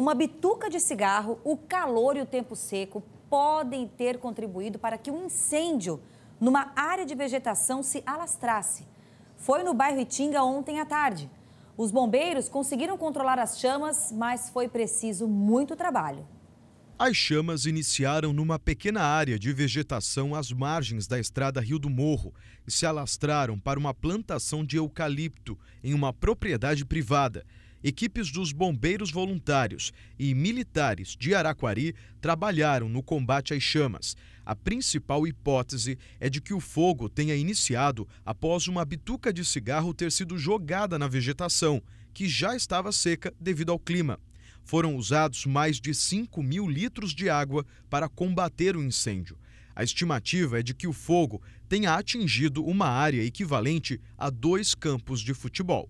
Uma bituca de cigarro, o calor e o tempo seco podem ter contribuído para que um incêndio numa área de vegetação se alastrasse. Foi no bairro Itinga ontem à tarde. Os bombeiros conseguiram controlar as chamas, mas foi preciso muito trabalho. As chamas iniciaram numa pequena área de vegetação às margens da estrada Rio do Morro e se alastraram para uma plantação de eucalipto em uma propriedade privada equipes dos bombeiros voluntários e militares de Araquari trabalharam no combate às chamas. A principal hipótese é de que o fogo tenha iniciado após uma bituca de cigarro ter sido jogada na vegetação, que já estava seca devido ao clima. Foram usados mais de 5 mil litros de água para combater o incêndio. A estimativa é de que o fogo tenha atingido uma área equivalente a dois campos de futebol.